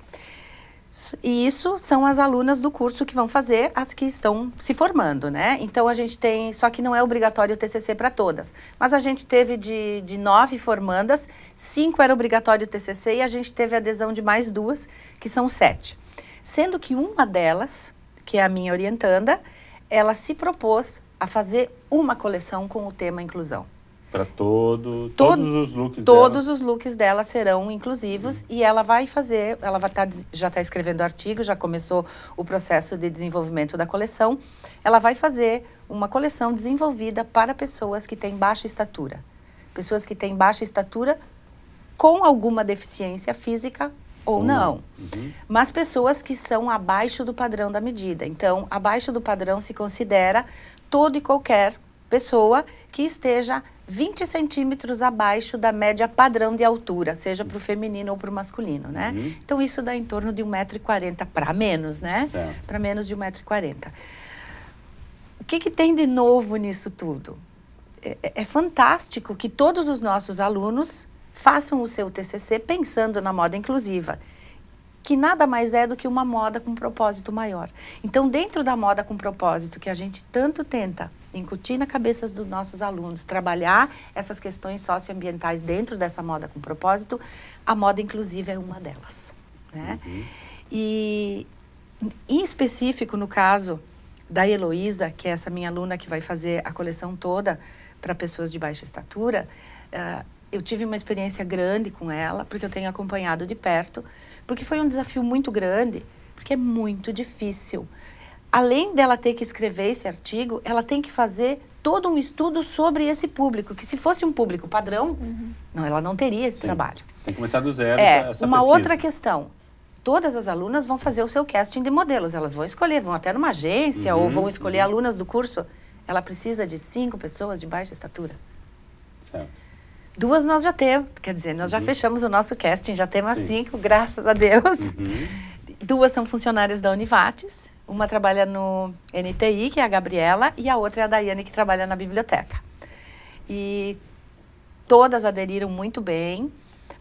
e isso são as alunas do curso que vão fazer, as que estão se formando, né? Então a gente tem, só que não é obrigatório o TCC para todas, mas a gente teve de, de nove formandas, cinco era obrigatório o TCC e a gente teve adesão de mais duas, que são sete. Sendo que uma delas, que é a minha orientanda, ela se propôs a fazer uma coleção com o tema inclusão. Para todo, todos os looks Todos dela. os looks dela serão inclusivos uhum. e ela vai fazer, ela vai tá, já está escrevendo artigo, já começou o processo de desenvolvimento da coleção. Ela vai fazer uma coleção desenvolvida para pessoas que têm baixa estatura. Pessoas que têm baixa estatura com alguma deficiência física ou uhum. não. Uhum. Mas pessoas que são abaixo do padrão da medida. Então, abaixo do padrão se considera todo e qualquer pessoa que esteja 20 centímetros abaixo da média padrão de altura, seja para o feminino ou para o masculino, né? Uhum. Então, isso dá em torno de 1,40m para menos, né? Para menos de 1,40m. O que, que tem de novo nisso tudo? É, é, é fantástico que todos os nossos alunos façam o seu TCC pensando na moda inclusiva que nada mais é do que uma moda com propósito maior. Então, dentro da moda com propósito que a gente tanto tenta incutir na cabeça dos nossos alunos, trabalhar essas questões socioambientais dentro dessa moda com propósito, a moda inclusive é uma delas. Né? Uhum. E, em específico, no caso da Heloísa, que é essa minha aluna que vai fazer a coleção toda para pessoas de baixa estatura, uh, eu tive uma experiência grande com ela, porque eu tenho acompanhado de perto, porque foi um desafio muito grande, porque é muito difícil além dela ter que escrever esse artigo, ela tem que fazer todo um estudo sobre esse público, que se fosse um público padrão, uhum. não, ela não teria esse Sim. trabalho. Tem que começar do zero é, essa, essa Uma pesquisa. outra questão, todas as alunas vão fazer o seu casting de modelos, elas vão escolher, vão até numa agência uhum, ou vão uhum. escolher uhum. alunas do curso. Ela precisa de cinco pessoas de baixa estatura. Certo. Duas nós já temos, quer dizer, nós já uhum. fechamos o nosso casting, já temos Sim. cinco, graças a Deus. Uhum. Duas são funcionárias da Univates, uma trabalha no NTI, que é a Gabriela, e a outra é a Daiane, que trabalha na biblioteca. E todas aderiram muito bem,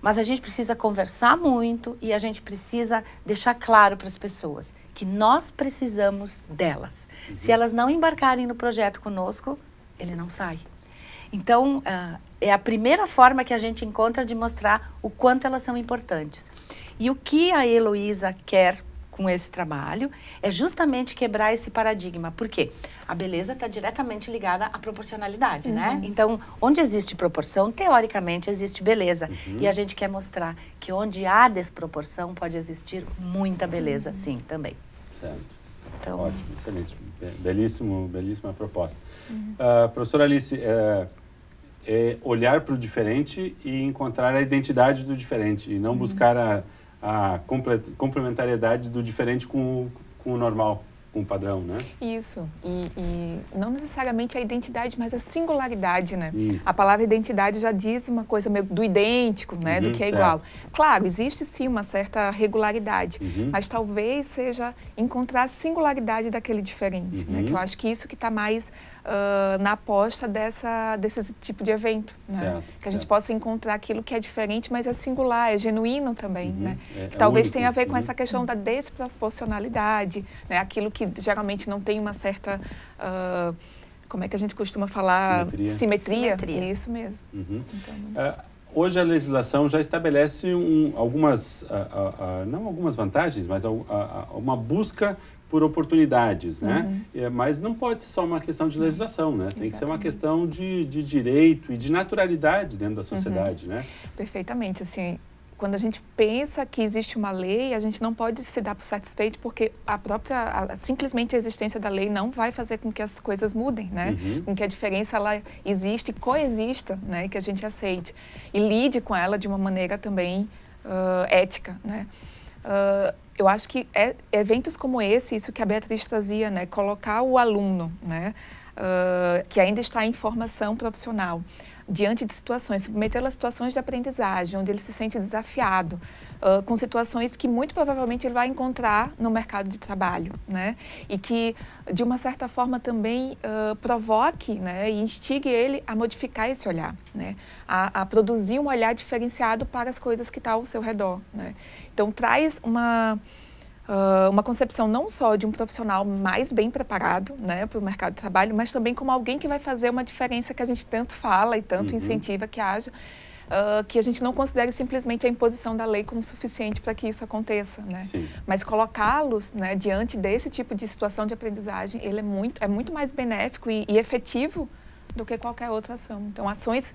mas a gente precisa conversar muito e a gente precisa deixar claro para as pessoas que nós precisamos delas. Uhum. Se elas não embarcarem no projeto conosco, ele não sai. Então, uh, é a primeira forma que a gente encontra de mostrar o quanto elas são importantes. E o que a Heloísa quer com esse trabalho é justamente quebrar esse paradigma. Por quê? A beleza está diretamente ligada à proporcionalidade, né? uhum. né? Então, onde existe proporção, teoricamente existe beleza. Uhum. E a gente quer mostrar que onde há desproporção pode existir muita beleza, uhum. sim, também. Certo. Então... Ótimo, excelente. Belíssimo, belíssima proposta. Uhum. Uh, professora Alice, é, é olhar para o diferente e encontrar a identidade do diferente e não uhum. buscar a a complementariedade do diferente com o, com o normal, com o padrão, né? Isso. E, e não necessariamente a identidade, mas a singularidade, né? Isso. A palavra identidade já diz uma coisa meio do idêntico, né? Uhum, do que é certo. igual. Claro, existe sim uma certa regularidade, uhum. mas talvez seja encontrar a singularidade daquele diferente, uhum. né? Que eu uhum. acho que isso que está mais uh, na aposta dessa, desse tipo de evento. Né? Certo, que a certo. gente possa encontrar aquilo que é diferente, mas é singular, é genuíno também. Uhum, né? É, que é talvez único. tenha a ver com uhum. essa questão da desproporcionalidade, né? aquilo que geralmente não tem uma certa. Uh, como é que a gente costuma falar? Simetria. Simetria. Simetria. É isso mesmo. Uhum. Então, né? é, hoje a legislação já estabelece um, algumas, uh, uh, não algumas vantagens, mas uma busca por oportunidades, né? Uhum. É, mas não pode ser só uma questão de legislação, né? Tem Exatamente. que ser uma questão de, de direito e de naturalidade dentro da uhum. sociedade, uhum. né? Perfeitamente, assim, quando a gente pensa que existe uma lei, a gente não pode se dar por satisfeito porque a própria, a, simplesmente a existência da lei não vai fazer com que as coisas mudem, né? Uhum. Com que a diferença ela existe, coexista, né? que a gente aceite e lide com ela de uma maneira também uh, ética, né? Uh, eu acho que é, eventos como esse, isso que a Beatriz trazia, né, colocar o aluno, né, uh, que ainda está em formação profissional, diante de situações, submetê-lo a situações de aprendizagem, onde ele se sente desafiado, uh, com situações que muito provavelmente ele vai encontrar no mercado de trabalho, né? E que, de uma certa forma, também uh, provoque né? e instigue ele a modificar esse olhar, né? A, a produzir um olhar diferenciado para as coisas que estão tá ao seu redor, né? Então, traz uma Uh, uma concepção não só de um profissional mais bem preparado né, para o mercado de trabalho, mas também como alguém que vai fazer uma diferença que a gente tanto fala e tanto uhum. incentiva que haja, uh, que a gente não considere simplesmente a imposição da lei como suficiente para que isso aconteça. Né? Mas colocá-los né, diante desse tipo de situação de aprendizagem, ele é muito, é muito mais benéfico e, e efetivo do que qualquer outra ação. Então, ações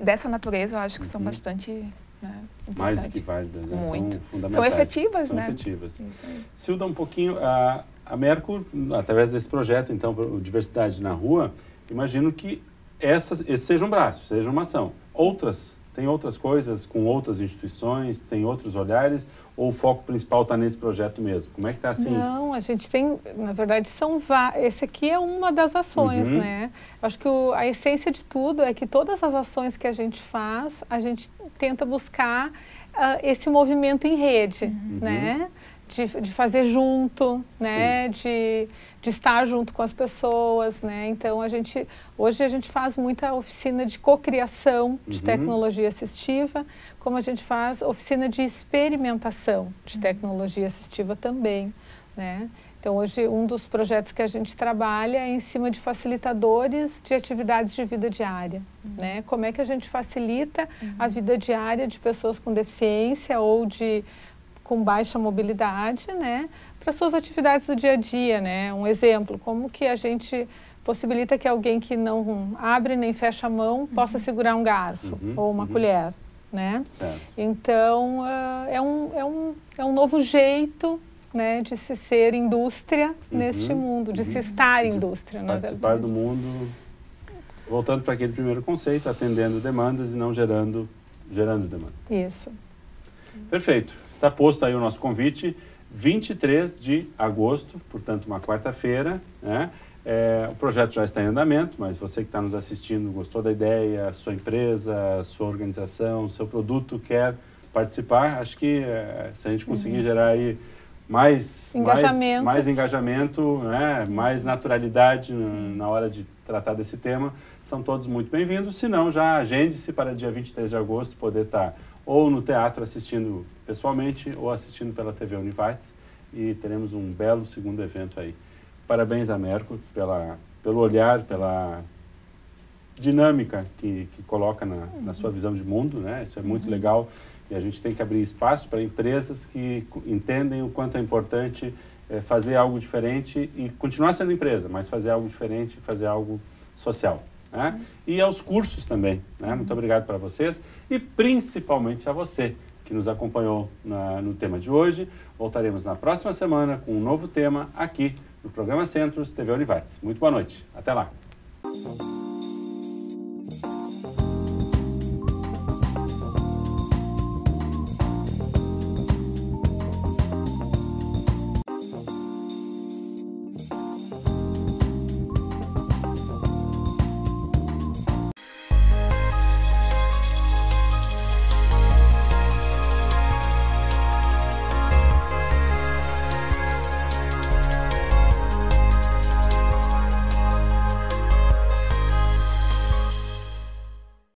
dessa natureza eu acho que uhum. são bastante né? Mais do que válidas, né? são fundamentais. São efetivas, são né? efetivas. Silda, um pouquinho, a, a Mercur, através desse projeto, então, Diversidade na Rua, imagino que essas, esse seja um braço, seja uma ação. Outras tem outras coisas com outras instituições, tem outros olhares, ou o foco principal está nesse projeto mesmo? Como é que está assim? Não, a gente tem, na verdade, são esse aqui é uma das ações, uhum. né? Acho que o, a essência de tudo é que todas as ações que a gente faz, a gente tenta buscar uh, esse movimento em rede, uhum. né? de, de fazer junto, né? De, de estar junto com as pessoas, né? Então a gente hoje a gente faz muita oficina de cocriação de uhum. tecnologia assistiva, como a gente faz oficina de experimentação de uhum. tecnologia assistiva também, né? Então, hoje, um dos projetos que a gente trabalha é em cima de facilitadores de atividades de vida diária. Uhum. Né? Como é que a gente facilita uhum. a vida diária de pessoas com deficiência ou de com baixa mobilidade, né, para suas atividades do dia a dia, né? Um exemplo, como que a gente possibilita que alguém que não abre nem fecha a mão uhum. possa segurar um garfo uhum. ou uma uhum. colher, né? Certo. Então, uh, é, um, é, um, é um novo jeito né, de se ser indústria uhum, neste mundo, de uhum. se estar indústria, na participar verdade. do mundo, voltando para aquele primeiro conceito, atendendo demandas e não gerando, gerando demanda. Isso. Perfeito. Está posto aí o nosso convite, 23 de agosto, portanto, uma quarta-feira, né? É, o projeto já está em andamento, mas você que está nos assistindo, gostou da ideia, sua empresa, sua organização, seu produto, quer participar, acho que é, se a gente conseguir uhum. gerar aí mais engajamento, mais, mais, engajamento né? mais naturalidade na, na hora de tratar desse tema, são todos muito bem-vindos. Se não, já agende-se para dia 23 de agosto poder estar tá ou no teatro assistindo pessoalmente ou assistindo pela TV Univates e teremos um belo segundo evento aí. Parabéns a Merco pela, pelo olhar, pela dinâmica que, que coloca na, na sua visão de mundo, né? Isso é muito uhum. legal e a gente tem que abrir espaço para empresas que entendem o quanto é importante é, fazer algo diferente e continuar sendo empresa, mas fazer algo diferente, fazer algo social né? e aos cursos também. Né? Muito obrigado para vocês e principalmente a você que nos acompanhou na, no tema de hoje. Voltaremos na próxima semana com um novo tema aqui no programa Centros TV Univates. Muito boa noite. Até lá.